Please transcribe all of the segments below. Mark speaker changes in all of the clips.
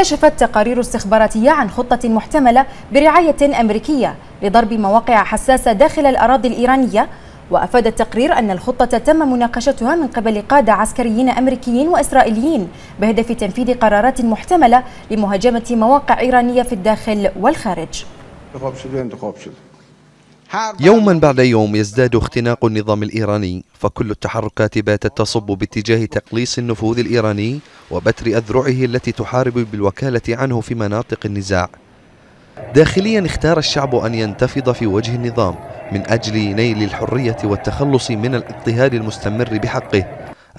Speaker 1: كشفت تقارير استخباراتية عن خطة محتملة برعاية أمريكية لضرب مواقع حساسة داخل الأراضي الإيرانية وأفاد التقرير أن الخطة تم مناقشتها من قبل قادة عسكريين أمريكيين وإسرائيليين بهدف تنفيذ قرارات محتملة لمهاجمة مواقع إيرانية في الداخل والخارج
Speaker 2: يوما بعد يوم يزداد اختناق النظام الإيراني فكل التحركات باتت تصب باتجاه تقليص النفوذ الإيراني وبتر أذرعه التي تحارب بالوكالة عنه في مناطق النزاع داخليا اختار الشعب أن ينتفض في وجه النظام من أجل نيل الحرية والتخلص من الاضطهاد المستمر بحقه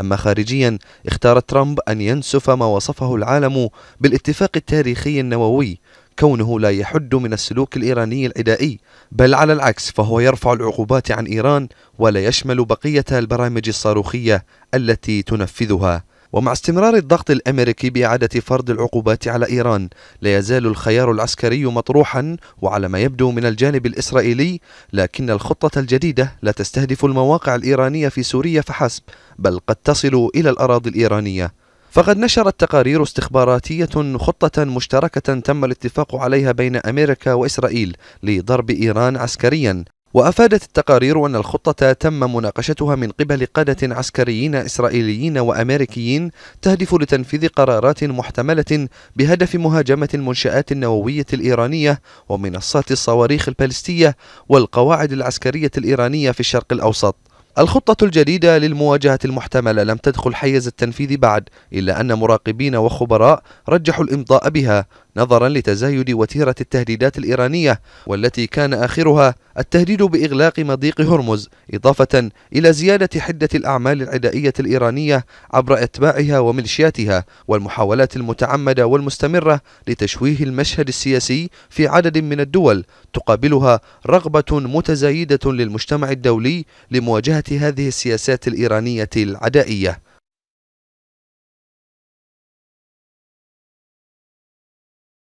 Speaker 2: أما خارجيا اختار ترامب أن ينسف ما وصفه العالم بالاتفاق التاريخي النووي كونه لا يحد من السلوك الإيراني العدائي بل على العكس فهو يرفع العقوبات عن إيران ولا يشمل بقية البرامج الصاروخية التي تنفذها ومع استمرار الضغط الامريكي باعاده فرض العقوبات على ايران لا يزال الخيار العسكري مطروحا وعلى ما يبدو من الجانب الاسرائيلي لكن الخطه الجديده لا تستهدف المواقع الايرانيه في سوريا فحسب بل قد تصل الى الاراضي الايرانيه فقد نشرت تقارير استخباراتية خطة مشتركة تم الاتفاق عليها بين أمريكا وإسرائيل لضرب إيران عسكريا وأفادت التقارير أن الخطة تم مناقشتها من قبل قادة عسكريين إسرائيليين وأمريكيين تهدف لتنفيذ قرارات محتملة بهدف مهاجمة المنشآت النووية الإيرانية ومنصات الصواريخ البالستية والقواعد العسكرية الإيرانية في الشرق الأوسط الخطة الجديدة للمواجهة المحتملة لم تدخل حيز التنفيذ بعد إلا أن مراقبين وخبراء رجحوا الإمضاء بها نظرا لتزايد وتيرة التهديدات الإيرانية والتي كان آخرها التهديد بإغلاق مضيق هرمز إضافة إلى زيادة حدة الأعمال العدائية الإيرانية عبر أتباعها وميليشياتها والمحاولات المتعمدة والمستمرة لتشويه المشهد السياسي في عدد من الدول تقابلها رغبة متزايدة للمجتمع الدولي لمواجهة هذه السياسات الإيرانية العدائية